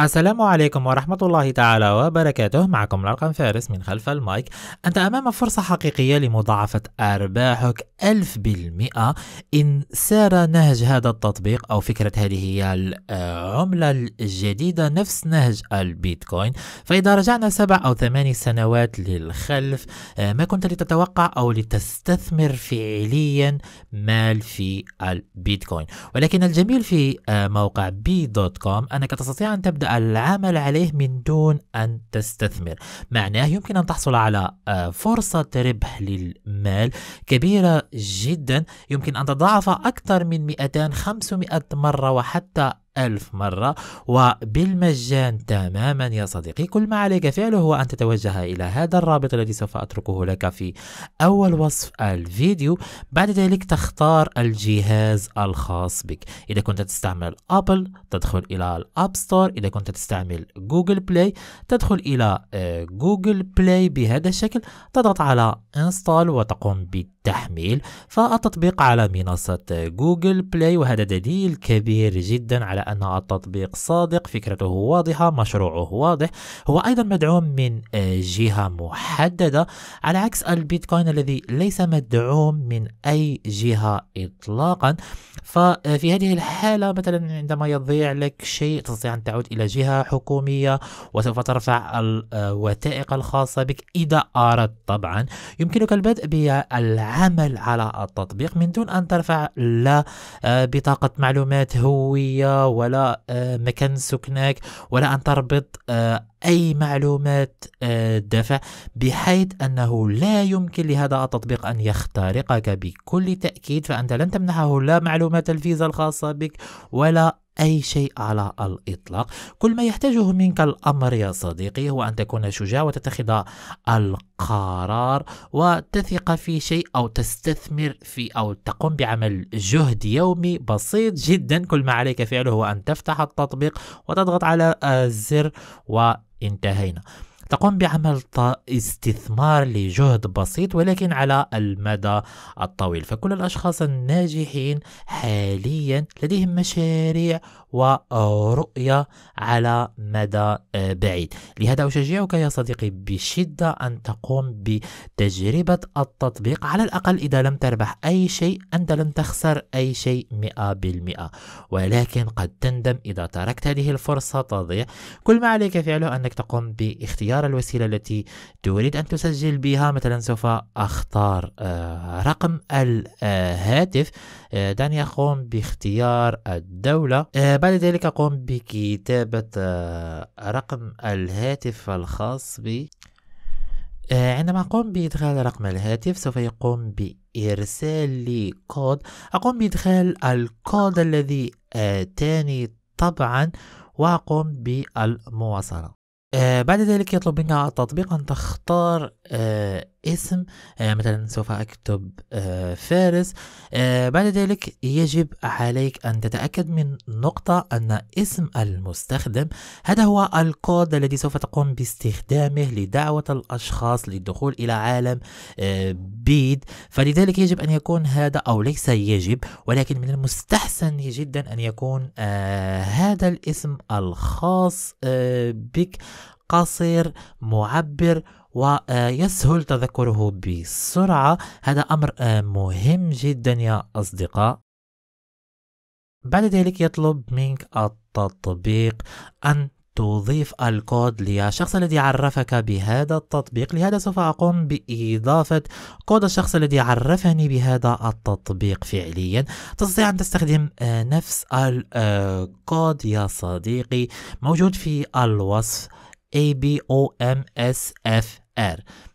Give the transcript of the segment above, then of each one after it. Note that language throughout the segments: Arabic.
السلام عليكم ورحمة الله تعالى وبركاته معكم الأرقم فارس من خلف المايك أنت أمام فرصة حقيقية لمضاعفة أرباحك ألف بالمئة إن سار نهج هذا التطبيق أو فكرة هذه هي العملة الجديدة نفس نهج البيتكوين فإذا رجعنا سبع أو ثماني سنوات للخلف آه، ما كنت لتتوقع أو لتستثمر فعليا مال في البيتكوين ولكن الجميل في آه، موقع بي دوت كوم أنك تستطيع أن تبدأ العمل عليه من دون أن تستثمر معناه يمكن أن تحصل على آه، فرصة ربح للمال كبيرة جدا يمكن أن تضاعف أكثر من 200 500 مرة وحتى ألف مرة وبالمجان تماما يا صديقي كل ما عليك فعله هو أن تتوجه إلى هذا الرابط الذي سوف أتركه لك في أول وصف الفيديو بعد ذلك تختار الجهاز الخاص بك إذا كنت تستعمل أبل تدخل إلى الأب ستور إذا كنت تستعمل جوجل بلاي تدخل إلى آه، جوجل بلاي بهذا الشكل تضغط على انستال وتقوم بالتحميل التحميل فالتطبيق على منصة جوجل بلاي وهذا دليل كبير جدا على أن التطبيق صادق فكرته واضحة مشروعه واضح هو أيضا مدعوم من آه، جهة محددة على عكس البيتكوين الذي ليس مدعوم من أي جهة إطلاقا ففي آه، هذه الحالة مثلا عندما يضيع لك شيء تستطيع أن تعود إلى جهة حكومية وسوف ترفع الوثائق آه، الخاصة بك إذا أردت طبعا يمكنك البدء بال العمل على التطبيق من دون أن ترفع لا آه، بطاقة معلومات هوية ولا آه، مكان سكنك ولا أن تربط آه، أي معلومات دفع بحيث أنه لا يمكن لهذا التطبيق أن يخترقك بكل تأكيد فأنت لن تمنحه لا معلومات الفيزا الخاصة بك ولا أي شيء على الإطلاق كل ما يحتاجه منك الأمر يا صديقي هو أن تكون شجاع وتتخذ القرار وتثق في شيء أو تستثمر في أو تقوم بعمل جهد يومي بسيط جدا كل ما عليك فعله هو أن تفتح التطبيق وتضغط على الزر وانتهينا تقوم بعمل استثمار لجهد بسيط ولكن على المدى الطويل فكل الأشخاص الناجحين حاليا لديهم مشاريع ورؤية على مدى آه، بعيد لهذا أشجعك يا صديقي بشدة أن تقوم بتجربة التطبيق على الأقل إذا لم تربح أي شيء أنت لن تخسر أي شيء 100% ولكن قد تندم إذا تركت هذه الفرصة تضيع كل ما عليك فعله أنك تقوم باختيار اختار الوسيلة التي تريد أن تسجل بها مثلا سوف أختار آه، رقم الهاتف آه، دعني أقوم باختيار الدولة آه، بعد ذلك أقوم بكتابة رقم الهاتف الخاص بي عندما أقوم بإدخال رقم الهاتف سوف يقوم بإرسال لي كود أقوم بإدخال الكود الذي آتاني طبعا وأقوم بالمواصلة آه، بعد ذلك يطلب منها التطبيق أن تختار آه، اسم آه، مثلا سوف أكتب آه، فارس آه، بعد ذلك يجب عليك أن تتأكد من نقطة أن اسم المستخدم هذا هو الكود الذي سوف تقوم باستخدامه لدعوة الأشخاص للدخول إلى عالم بيد فلذلك يجب أن يكون هذا أو ليس يجب ولكن من المستحسن جدا أن يكون هذا الاسم الخاص بك قصير معبر ويسهل تذكره بسرعة هذا أمر آه، مهم جدا يا أصدقاء بعد ذلك يطلب منك التطبيق أن تضيف الكود للشخص الذي عرفك بهذا التطبيق لهذا سوف أقوم بإضافة كود الشخص الذي عرفني بهذا التطبيق فعليا تستطيع أن تستخدم آه، نفس الكود آه، يا صديقي موجود في الوصف ABOMSFR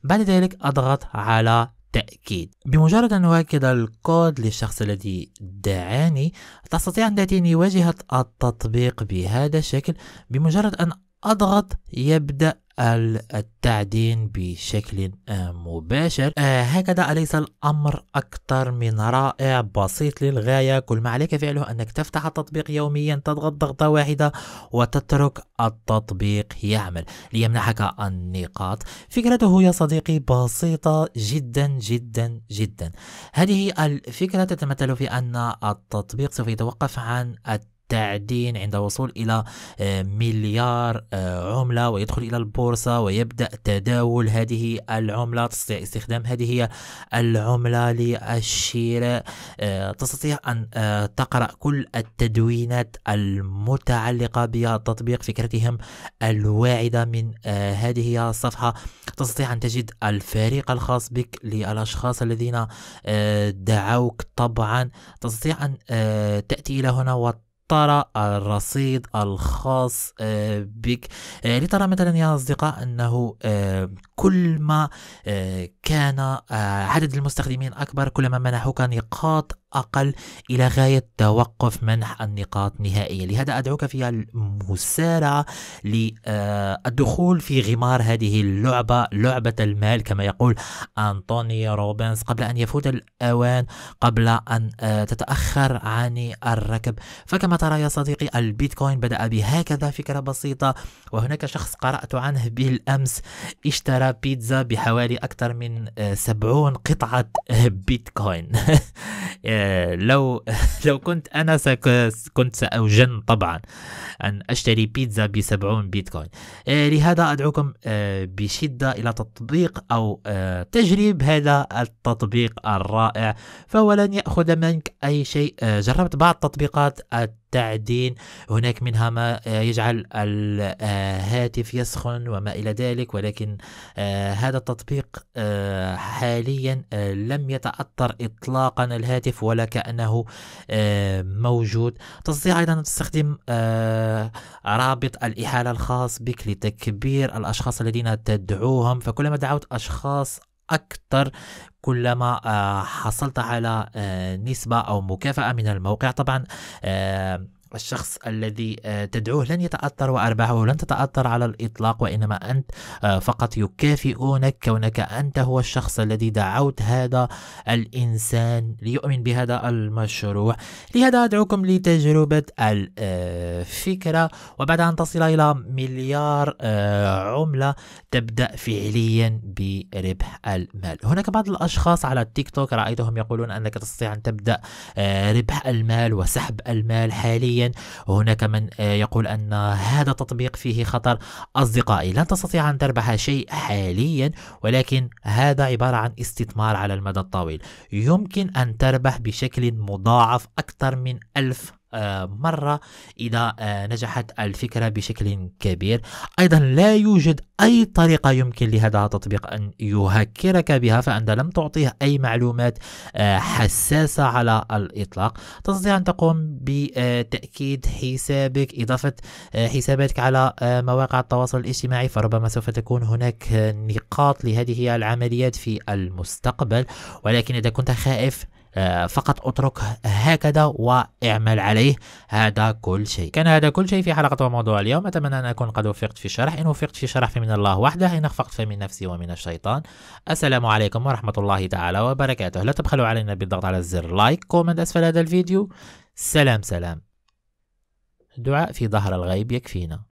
بعد ذلك أضغط على تأكيد بمجرد أن أؤكد الكود للشخص الذي دعاني تستطيع أن تأتيني واجهة التطبيق بهذا الشكل بمجرد أن أضغط يبدأ التعدين بشكل آه، مباشر آه، هكذا أليس الأمر أكثر من رائع بسيط للغاية كل ما عليك فعله أنك تفتح التطبيق يوميا تضغط ضغطة واحدة وتترك التطبيق يعمل ليمنحك النقاط فكرته يا صديقي بسيطة جدا جدا جدا هذه الفكرة تتمثل في أن التطبيق سوف يتوقف عن الت التعدين عند وصول إلى آه، مليار آه، عملة ويدخل إلى البورصة ويبدأ تداول هذه العملة تستطيع استخدام هذه العملة للشراء آه، تستطيع أن تقرأ كل التدوينات المتعلقة بتطبيق فكرتهم الواعدة من هذه الصفحة تستطيع أن تجد الفريق الخاص بك للأشخاص الذين دعوك طبعا تستطيع أن تأتي إلى هنا و ترى الرصيد الخاص آه، بك آه، لترى مثلا يا أصدقاء أنه آه، كل ما كان عدد المستخدمين أكبر كلما منحوك نقاط أقل إلى غاية توقف منح النقاط نهائيا لهذا أدعوك في المسارعة للدخول في غمار هذه اللعبة لعبة المال كما يقول أنطوني روبنز قبل أن يفوت الأوان قبل أن آه، تتأخر عن الركب فكما ترى يا صديقي البيتكوين بدأ بهكذا فكرة بسيطة وهناك شخص قرأت عنه بالأمس اشترى بيتزا بحوالي أكثر من آه، سبعون قطعة بيتكوين آه، لو لو كنت انا كنت ساجن طبعا ان اشتري بيتزا ب 70 بيتكوين آه، لهذا ادعوكم آه، بشده الى تطبيق او تجريب هذا التطبيق الرائع فهو لن ياخذ منك اي شيء جربت بعض التطبيقات مبتعدين هناك منها ما آه، يجعل الهاتف آه، يسخن وما إلى ذلك ولكن آه، هذا التطبيق حاليا لم يتأثر إطلاقا الهاتف ولا كأنه موجود تستطيع أيضا تستخدم رابط الإحالة الخاص بك لتكبير الأشخاص الذين تدعوهم فكلما دعوت أشخاص أكثر كلما آه، حصلت على آه، نسبة أو مكافأة من الموقع طبعا آه، الشخص الذي آه، تدعوه لن يتأثر وأرباحه لن تتأثر على الإطلاق وإنما أنت آه، فقط يكافئونك كونك أنت هو الشخص الذي دعوت هذا الإنسان ليؤمن بهذا المشروع لهذا أدعوكم لتجربة الفكرة وبعد أن تصل إلى مليار آه، عملة تبدأ فعليا بربح المال هناك بعض الأشخاص على التيك توك رأيتهم يقولون أنك تستطيع أن تبدأ ربح المال وسحب المال حاليا معين هناك من آه، يقول أن هذا التطبيق فيه خطر أصدقائي لن تستطيع أن تربح شيء حاليا ولكن هذا عبارة عن استثمار على المدى الطويل يمكن أن تربح بشكل مضاعف أكثر من ألف مرة إذا آه، نجحت الفكرة بشكل كبير أيضا لا يوجد أي طريقة يمكن لهذا التطبيق أن يهكرك بها فأنت لم تعطيه أي معلومات آه، حساسة على الإطلاق تستطيع أن تقوم بتأكيد حسابك إضافة آه، حساباتك على مواقع التواصل الاجتماعي فربما سوف تكون هناك نقاط لهذه العمليات في المستقبل ولكن إذا كنت خائف آه، فقط اتركه هكذا واعمل عليه هذا كل شيء كان هذا كل شيء في حلقة وموضوع اليوم أتمنى أن أكون قد وفقت في الشرح إن وفقت في الشرح فمن الله وحده إن أخفقت فمن نفسي ومن الشيطان السلام عليكم ورحمة الله تعالى وبركاته لا تبخلوا علينا بالضغط على الزر لايك كومنت أسفل هذا الفيديو سلام سلام دعاء في ظهر الغيب يكفينا